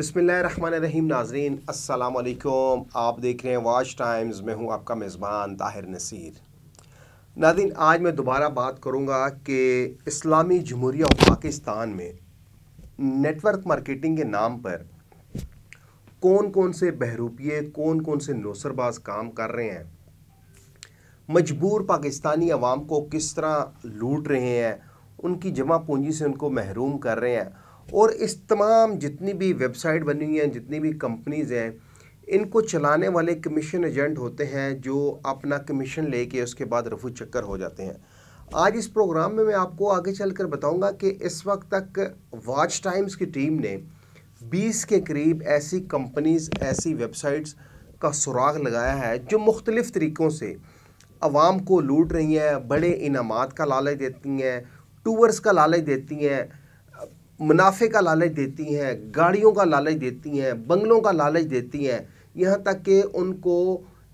बसमीम नाजरीन असलकुम आप देख रहे हैं वाच टाइम्स में हूँ आपका मेज़बान ताहिर नसीर नादिन आज मैं दोबारा बात करूँगा कि इस्लामी जमहूरिया पाकिस्तान में नेटवर्क मार्केटिंग के नाम पर कौन कौन से बहरूपिए कौन कौन से नौसरबाज काम कर रहे हैं मजबूर पाकिस्तानी आवाम को किस तरह लूट रहे हैं उनकी जमा पूंजी से उनको महरूम कर रहे हैं और इस तमाम जितनी भी वेबसाइट बनी हुई हैं जितनी भी कंपनीज़ हैं इनको चलाने वाले कमीशन एजेंट होते हैं जो अपना कमीशन लेके उसके बाद रफू चक्कर हो जाते हैं आज इस प्रोग्राम में मैं आपको आगे चल कर बताऊँगा कि इस वक्त तक वॉच टाइम्स की टीम ने बीस के करीब ऐसी कंपनीज़ ऐसी वेबसाइट्स का सुराग लगाया है जो मुख्तलिफ़ तरीक़ों से आवाम को लूट रही हैं बड़े इनाम का लालच देती हैं टूवर्स का लालच देती हैं मुनाफे का लालच देती हैं गाड़ियों का लालच देती हैं बंगलों का लालच देती हैं यहाँ तक कि उनको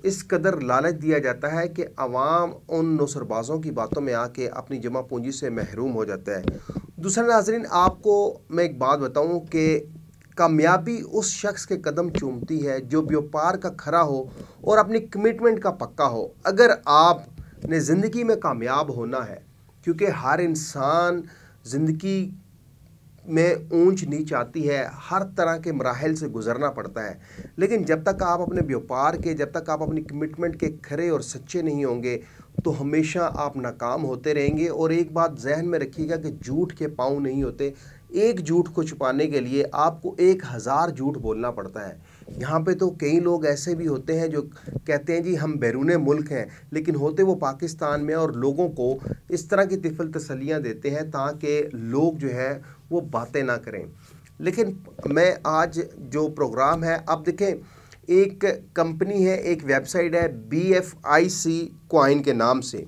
इस कदर लालच दिया जाता है कि आवाम उन नौसरबाज़ों की बातों में आके अपनी जमा पूंजी से महरूम हो जाता है दूसरा नाजरीन आपको मैं एक बात बताऊँ कि कामयाबी उस शख्स के कदम चूमती है जो व्यापार का खरा हो और अपनी कमिटमेंट का पक्का हो अगर आपने ज़िंदगी में कामयाब होना है क्योंकि हर इंसान ज़िंदगी में ऊंच नीच आती है हर तरह के मराहल से गुजरना पड़ता है लेकिन जब तक आप अपने व्यापार के जब तक आप अपनी कमिटमेंट के खरे और सच्चे नहीं होंगे तो हमेशा आप नाकाम होते रहेंगे और एक बात जहन में रखिएगा कि झूठ के पाँव नहीं होते एक झूठ को छुपाने के लिए आपको एक हज़ार झूठ बोलना पड़ता है यहाँ पे तो कई लोग ऐसे भी होते हैं जो कहते हैं जी हम बैरून मुल्क हैं लेकिन होते वो पाकिस्तान में और लोगों को इस तरह की तिफल तसलियाँ देते हैं ताकि लोग जो है वो बातें ना करें लेकिन मैं आज जो प्रोग्राम है अब देखें एक कंपनी है एक वेबसाइट है B F I C coin के नाम से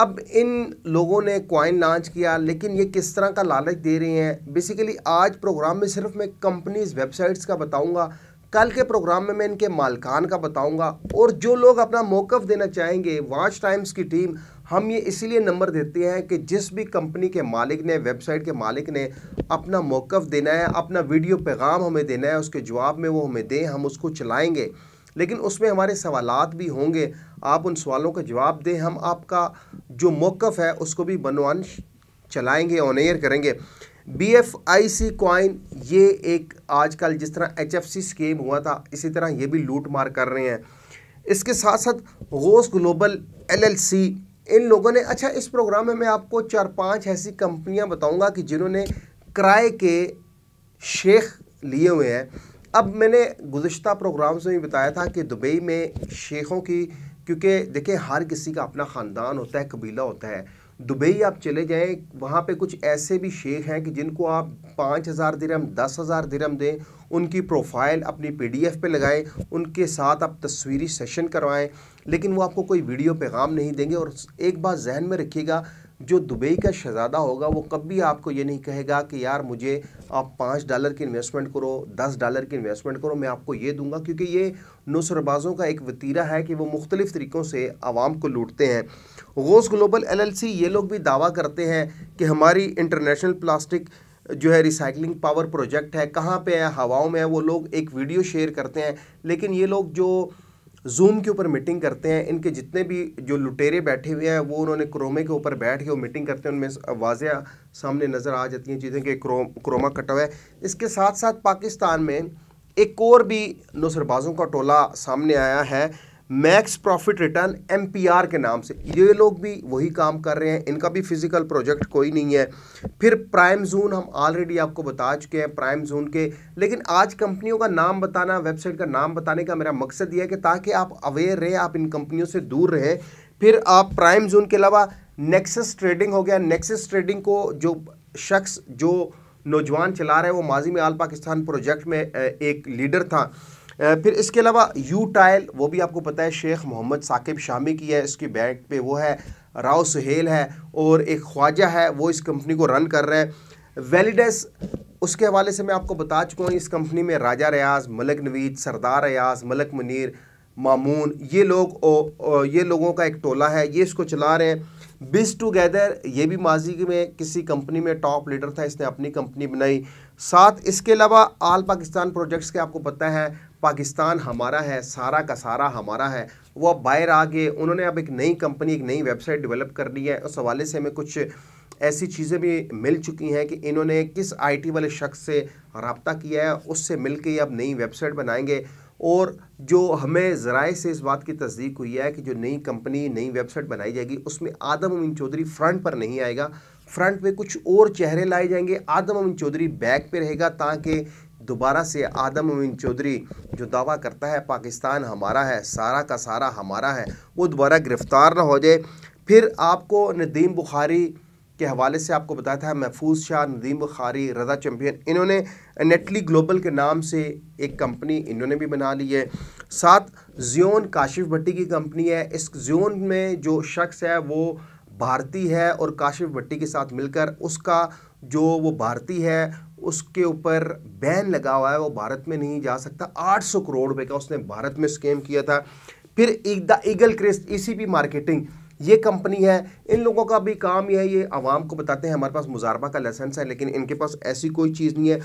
अब इन लोगों ने क्वाइन लॉन्च किया लेकिन ये किस तरह का लालच दे रहे हैं बेसिकली आज प्रोग्राम में सिर्फ मैं कंपनीज वेबसाइट्स का बताऊंगा कल के प्रोग्राम में मैं इनके मालकान का बताऊंगा और जो लोग अपना मौक़ देना चाहेंगे वाच टाइम्स की टीम हम ये इसलिए नंबर देते हैं कि जिस भी कंपनी के मालिक ने वेबसाइट के मालिक ने अपना मौक़ देना है अपना वीडियो पैगाम हमें देना है उसके जवाब में वो हमें दें हम उसको चलाएँगे लेकिन उसमें हमारे सवालत भी होंगे आप उन सवालों का जवाब दें हम आपका जो मौक़ है उसको भी बनवान चलाएँगे ऑन एयर करेंगे B F I C coin ये एक आजकल जिस तरह एच एफ सी स्कीम हुआ था इसी तरह ये भी लूट मार कर रहे हैं इसके साथ साथ गोस ग्लोबल एल एल सी इन लोगों ने अच्छा इस प्रोग्राम में मैं आपको चार पांच ऐसी कंपनियां बताऊंगा कि जिन्होंने किराए के शेख लिए हुए हैं अब मैंने गुज्त प्रोग्राम्स में भी बताया था कि दुबई में शेखों की क्योंकि देखें हर किसी का अपना ख़ानदान होता है कबीला होता है दुबई आप चले जाएं वहाँ पे कुछ ऐसे भी शेख हैं कि जिनको आप पाँच हज़ार दिरम दस हज़ार दिरम दें उनकी प्रोफाइल अपनी पीडीएफ पे लगाएं उनके साथ आप तस्वीरी सेशन करवाएं लेकिन वो आपको कोई वीडियो पैगाम नहीं देंगे और एक बात जहन में रखिएगा जो दुबई का शहज़ादा होगा वो कभी आपको ये नहीं कहेगा कि यार मुझे आप पाँच डॉलर की इन्वेस्टमेंट करो दस डॉलर की इन्वेस्टमेंट करो मैं आपको ये दूंगा क्योंकि ये नुसरबाज़ों का एक वतीरा है कि वो मुख्तलिफ़ तरीक़ों से आवाम को लूटते हैं गोस ग्लोबल एलएलसी ये लोग भी दावा करते हैं कि हमारी इंटरनेशनल प्लास्टिक जो है रिसाइकलिंग पावर प्रोजेक्ट है कहाँ पर है हवाओं में है वो लोग एक वीडियो शेयर करते हैं लेकिन ये लोग जो जूम के ऊपर मीटिंग करते हैं इनके जितने भी जो लुटेरे बैठे हुए हैं वो उन्होंने क्रोमे के ऊपर बैठ के वो मीटिंग करते हैं उनमें वाजह सामने नज़र आ जाती हैं चीज़ें कि क्रो, क्रोमा कटा हुआ है इसके साथ साथ पाकिस्तान में एक और भी नुसरबाजों का टोला सामने आया है मैक्स प्रॉफिट रिटर्न एम के नाम से ये लोग भी वही काम कर रहे हैं इनका भी फिजिकल प्रोजेक्ट कोई नहीं है फिर प्राइम जोन हम ऑलरेडी आपको बता चुके हैं प्राइम जोन के लेकिन आज कंपनियों का नाम बताना वेबसाइट का नाम बताने का मेरा मकसद यह है कि ताकि आप अवेयर रहें आप इन कंपनियों से दूर रहें फिर आप प्राइम जोन के अलावा नेक्सस ट्रेडिंग हो गया नेक्सस ट्रेडिंग को जो शख्स जो नौजवान चला रहे हैं वो माजी में आल पाकिस्तान प्रोजेक्ट में एक लीडर था फिर इसके अलावा यू टाइल वो भी आपको पता है शेख मोहम्मद साकिब शामी की है इसकी बैंक पे वो है राव सुहेल है और एक ख्वाजा है वो इस कंपनी को रन कर रहे हैं वेलिडस उसके हवाले से मैं आपको बता चुका हूँ इस कंपनी में राजा रियाज मलक नवीद सरदार रियाज मलक मनीर मामून ये लोग ओ, ये लोगों का एक टोला है ये इसको चला रहे हैं बिज टुगेदर ये भी माजी में किसी कंपनी में टॉप लीडर था इसने अपनी कंपनी बनाई साथ इसके अलावा आल पाकिस्तान प्रोजेक्ट्स के आपको पता है पाकिस्तान हमारा है सारा का सारा हमारा है वो अब बाहर आ गए उन्होंने अब एक नई कंपनी एक नई वेबसाइट डेवलप कर ली है उस हवाले से हमें कुछ ऐसी चीज़ें भी मिल चुकी हैं कि इन्होंने किस आईटी वाले शख्स से रबता किया है उससे मिल के अब नई वेबसाइट बनाएंगे और जो हमें ज़राए से इस बात की तस्दीक हुई है कि जो नई कंपनी नई वेबसाइट बनाई जाएगी उसमें आदम अमीन चौधरी फ्रंट पर नहीं आएगा फ्रंट पे कुछ और चेहरे लाए जाएंगे आदम अमीन चौधरी बैक पे रहेगा ताकि दोबारा से आदम अमीन चौधरी जो दावा करता है पाकिस्तान हमारा है सारा का सारा हमारा है वो दोबारा गिरफ़्तार ना हो जाए फिर आपको नदीम बुखारी के हवाले से आपको बताया था महफूज शाह नदीम बुखारी रजा चैम्पियन इन्होंने नेटली ग्लोबल के नाम से एक कंपनी इन्होंने भी बना ली है साथ जियोन काशिफ भट्टी की कंपनी है इस जियोन में जो शख्स है वो भारती है और काशिफ भट्टी के साथ मिलकर उसका जो वो भारती है उसके ऊपर बैन लगा हुआ है वो भारत में नहीं जा सकता 800 करोड़ रुपए का उसने भारत में स्कैम किया था फिर एक the eagle crest e marketing ये कंपनी है इन लोगों का भी काम यह है ये आवाम को बताते हैं हमारे पास मुजारबा का लाइसेंस है लेकिन इनके पास ऐसी कोई चीज़ नहीं है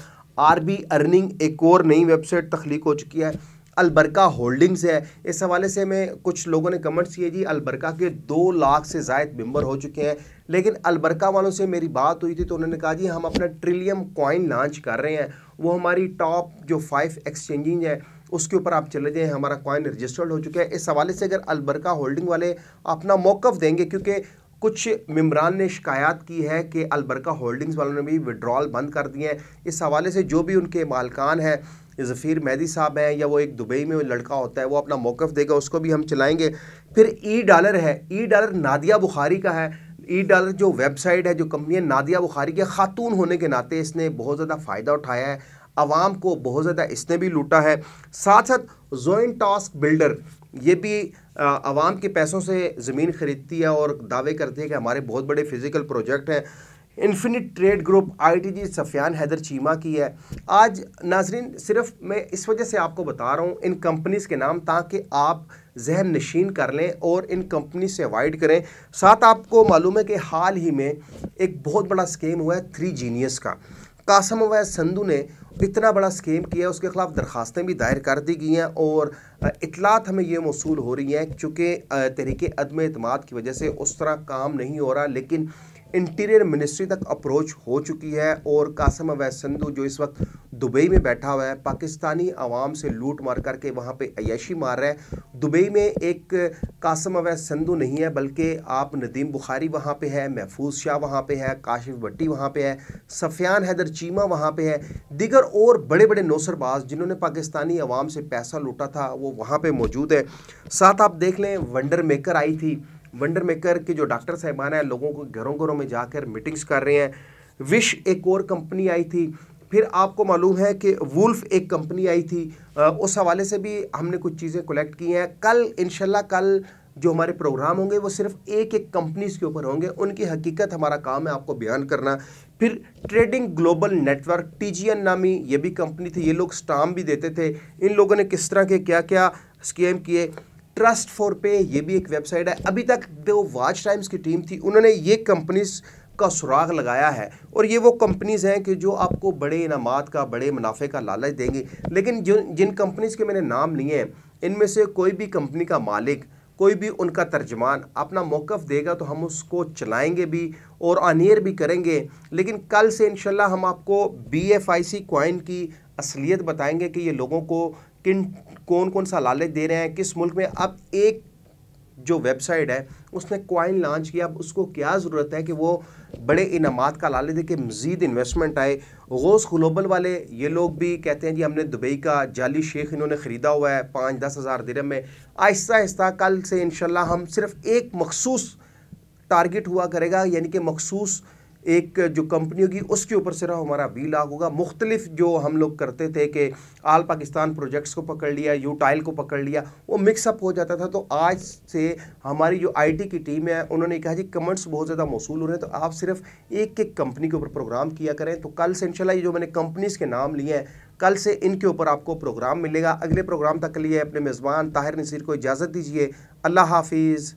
आर बी अर्निंग एक और नई वेबसाइट तख्लीक हो चुकी है अलबरका होल्डिंग्स है इस हवाले से मैं कुछ लोगों ने कमेंट्स किए जी अलबरका के दो लाख से जायद मेम्बर हो चुके हैं लेकिन अलबरका वालों से मेरी बात हुई थी तो उन्होंने कहा जी हम अपना ट्रिलियम कॉइन लॉन्च कर रहे हैं वो हमारी टॉप जो फाइव एक्सचेंजिंग है उसके ऊपर आप चले जाएँ हमारा कॉइन रजिस्टर्ड हो चुका है इस हवाले से अगर अलबरका होल्डिंग वाले अपना मौक़ देंगे क्योंकि कुछ मम्बरान ने शिकायत की है कि अलबरका होल्डिंग्स वालों ने भी विड्रॉल बंद कर दिए हैं इस हवाले से जो भी उनके मालकान हैं ज़फ़ीर मैदी साहब हैं या वो एक दुबई में लड़का होता है वो अपना मौक़ देगा उसको भी हम चलाएँगे फिर ई डॉलर है ई डॉलर नादिया बुखारी का है ई डॉलर जो वेबसाइट है जो कंपनी है नादिया बुखारी के खातून होने के नाते इसने बहुत ज़्यादा फ़ायदा उठाया है आवाम को बहुत ज़्यादा इसने भी लूटा है साथ साथ जोइन टास्क बिल्डर ये भी आवाम के पैसों से ज़मीन ख़रीदती है और दावे करती है कि हमारे बहुत बड़े फिज़िकल प्रोजेक्ट हैं infinite trade group ITG Sufyan Haider Cheema की है आज नाजरीन सिर्फ मैं इस वजह से आपको बता रहा हूँ इन कंपनीज़ के नाम ताकि आप जहन नशीन कर लें और इन कंपनी से अवॉइड करें साथ आपको मालूम है कि हाल ही में एक बहुत बड़ा स्कीम हुआ है थ्री जीनियस का कासम व संधु ने इतना बड़ा स्कीम किया है उसके ख़िलाफ़ दरखास्तें भी दायर कर दी गई हैं और इतलात हमें ये मौसू हो रही हैं चूँकि तहरीक अदम अतमाद की वजह से उस तरह काम नहीं हो रहा लेकिन इंटीरियर मिनिस्ट्री तक अप्रोच हो चुकी है और कासम अवैध संधु जो इस वक्त दुबई में बैठा हुआ है पाकिस्तानी आवाम से लूट मार करके वहाँ पे अयशी मार रहा है दुबई में एक कासम अवैध संधु नहीं है बल्कि आप नदीम बुखारी वहाँ पे है महफूज शाह वहाँ पे है काशिफ भट्टी वहाँ पे है सफियान हैदर चीमा वहाँ पे है दिगर और बड़े बड़े नौसरबाज जिन्होंने पाकिस्तानी आवाम से पैसा लूटा था वो वहाँ पर मौजूद है साथ आप देख लें वंडर मेकर आई थी वंडर मेकर के जो डॉक्टर साहबान हैं लोगों को घरों घरों में जाकर मीटिंग्स कर रहे हैं विश एक और कंपनी आई थी फिर आपको मालूम है कि वुल्फ एक कंपनी आई थी उस हवाले से भी हमने कुछ चीज़ें कलेक्ट की हैं कल इनशाला कल जो हमारे प्रोग्राम होंगे वो सिर्फ एक एक कंपनीज़ के ऊपर होंगे उनकी हकीकत हमारा काम है आपको बयान करना फिर ट्रेडिंग ग्लोबल नेटवर्क टीजीएन नामी ये भी कंपनी थी ये लोग स्टाम भी देते थे इन लोगों ने किस तरह के क्या क्या स्कीम किए ट्रस्ट फॉर पे ये भी एक वेबसाइट है अभी तक जो वाच टाइम्स की टीम थी उन्होंने ये कंपनीज का सुराग लगाया है और ये वो कंपनीज़ हैं कि जो आपको बड़े इनाम का बड़े मुनाफे का लालच देंगी लेकिन जो जिन कंपनीज़ के मैंने नाम लिए हैं इनमें से कोई भी कंपनी का मालिक कोई भी उनका तर्जमान अपना मौक़ देगा तो हम उसको चलाएंगे भी और अनियर भी करेंगे लेकिन कल से इन हम आपको B F I C coin की असलियत बताएंगे कि ये लोगों को किन कौन कौन सा लालच दे रहे हैं किस मुल्क में अब एक जो वेबसाइट है उसने क्वाइन लॉन्च किया अब उसको क्या ज़रूरत है कि वो बड़े इनाम का लाले दे के मज़ीद इन्वेस्टमेंट आए गौस ग्लोबल वाले ये लोग भी कहते हैं जी हमने दुबई का जाली शेख इन्होंने ख़रीदा हुआ है पाँच दस हज़ार दिरम में आहिस्ता आहिस्ता कल से इन हम सिर्फ़ एक मखसूस टारगेट हुआ करेगा यानी कि मखसूस एक जो कंपनी होगी उसके ऊपर सिर्फ हमारा बिल आग होगा मुख्तलिफ जो हम लोग करते थे कि आल पाकिस्तान प्रोजेक्ट्स को पकड़ लिया यूटाइल को पकड़ लिया वो मिक्सअप हो जाता था तो आज से हमारी जो आई की टीम है उन्होंने कहा जी कमेंट्स बहुत ज़्यादा मौसू हो रहे हैं तो आप सिर्फ एक एक कंपनी के ऊपर प्रोग्राम किया करें तो कल से इनशाला जो मैंने कंपनीज़ के नाम लिए हैं कल से इनके ऊपर आपको प्रोग्राम मिलेगा अगले प्रोग्राम तक के लिए अपने मेज़बान ताहिर नसीर को इजाज़त दीजिए अल्लाह हाफिज़